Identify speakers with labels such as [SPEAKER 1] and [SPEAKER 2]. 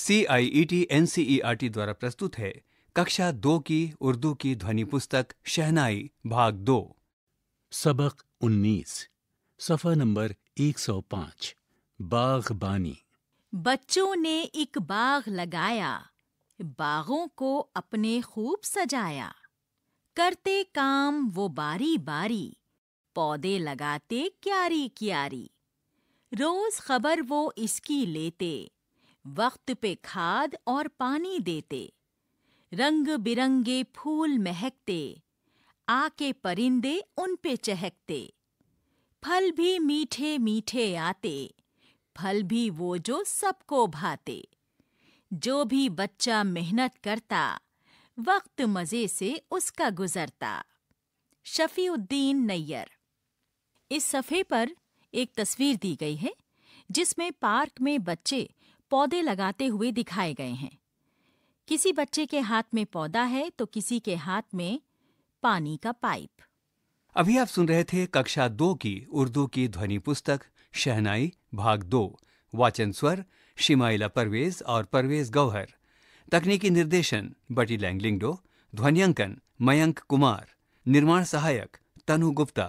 [SPEAKER 1] C I E T N C E R T द्वारा प्रस्तुत है कक्षा दो की उर्दू की
[SPEAKER 2] ध्वनि पुस्तक शहनाई भाग दो सबक उन्नीस सफा नंबर एक सौ पाँच बागबानी
[SPEAKER 3] बच्चों ने एक बाग लगाया बागों को अपने खूब सजाया करते काम वो बारी बारी पौधे लगाते क्यारी क्यारी रोज खबर वो इसकी लेते वक्त पे खाद और पानी देते रंग बिरंगे फूल महकते आके परिंदे उन पे चहकते फल भी मीठे मीठे आते फल भी वो जो सबको भाते जो भी बच्चा मेहनत करता वक्त मजे से उसका गुजरता शफीउद्दीन नैयर इस सफ़े पर एक तस्वीर दी गई है जिसमें पार्क में बच्चे पौधे लगाते हुए दिखाए गए हैं किसी बच्चे के हाथ में पौधा है तो किसी के हाथ में पानी का पाइप
[SPEAKER 1] अभी आप सुन रहे थे कक्षा दो की उर्दू की ध्वनि पुस्तक शहनाई भाग दो वाचन स्वर शिमाइला परवेज और परवेज गौहर तकनीकी निर्देशन बटी लैंगलिंगडो ध्वनियांकन मयंक कुमार निर्माण सहायक तनु गुप्ता